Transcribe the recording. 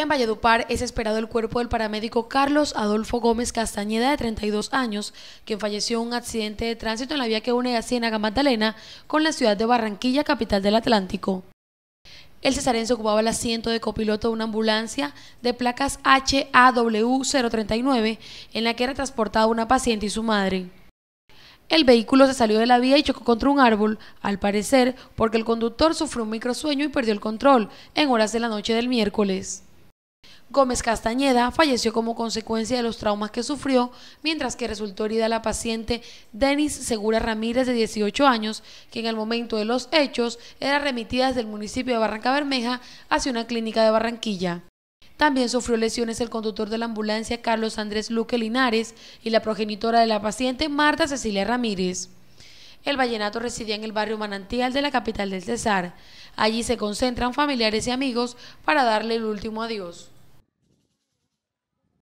En Valledupar es esperado el cuerpo del paramédico Carlos Adolfo Gómez Castañeda, de 32 años, quien falleció en un accidente de tránsito en la vía que une a Ciénaga Magdalena con la ciudad de Barranquilla, capital del Atlántico. El cesarense ocupaba el asiento de copiloto de una ambulancia de placas HAW039 en la que era transportada una paciente y su madre. El vehículo se salió de la vía y chocó contra un árbol, al parecer porque el conductor sufrió un microsueño y perdió el control en horas de la noche del miércoles. Gómez Castañeda falleció como consecuencia de los traumas que sufrió, mientras que resultó herida la paciente Denis Segura Ramírez, de 18 años, que en el momento de los hechos era remitida desde el municipio de Barranca Bermeja hacia una clínica de Barranquilla. También sufrió lesiones el conductor de la ambulancia Carlos Andrés Luque Linares y la progenitora de la paciente Marta Cecilia Ramírez. El vallenato residía en el barrio Manantial de la capital del Cesar. Allí se concentran familiares y amigos para darle el último adiós.